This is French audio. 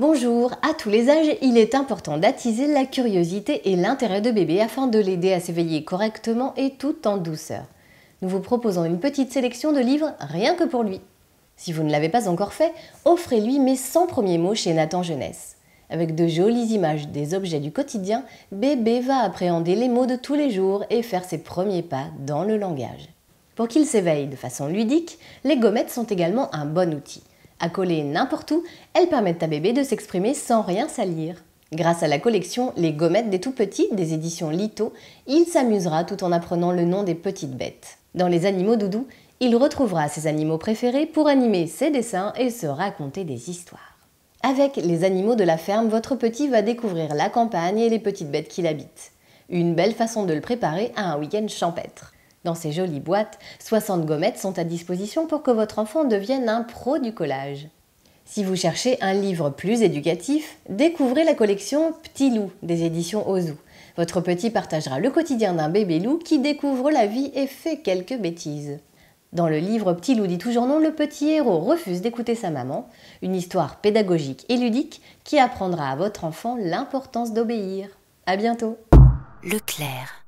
Bonjour, à tous les âges, il est important d'attiser la curiosité et l'intérêt de bébé afin de l'aider à s'éveiller correctement et tout en douceur. Nous vous proposons une petite sélection de livres rien que pour lui. Si vous ne l'avez pas encore fait, offrez-lui mes 100 premiers mots chez Nathan Jeunesse. Avec de jolies images des objets du quotidien, bébé va appréhender les mots de tous les jours et faire ses premiers pas dans le langage. Pour qu'il s'éveille de façon ludique, les gommettes sont également un bon outil coller n'importe où, elles permettent à bébé de s'exprimer sans rien salir. Grâce à la collection Les gommettes des tout petits des éditions Lito, il s'amusera tout en apprenant le nom des petites bêtes. Dans les animaux doudous, il retrouvera ses animaux préférés pour animer ses dessins et se raconter des histoires. Avec les animaux de la ferme, votre petit va découvrir la campagne et les petites bêtes qui l'habitent. Une belle façon de le préparer à un week-end champêtre. Dans ces jolies boîtes, 60 gommettes sont à disposition pour que votre enfant devienne un pro du collage. Si vous cherchez un livre plus éducatif, découvrez la collection Petit loup des éditions Ozu. Votre petit partagera le quotidien d'un bébé loup qui découvre la vie et fait quelques bêtises. Dans le livre Petit loup dit toujours non, le petit héros refuse d'écouter sa maman, une histoire pédagogique et ludique qui apprendra à votre enfant l'importance d'obéir. À bientôt. Leclerc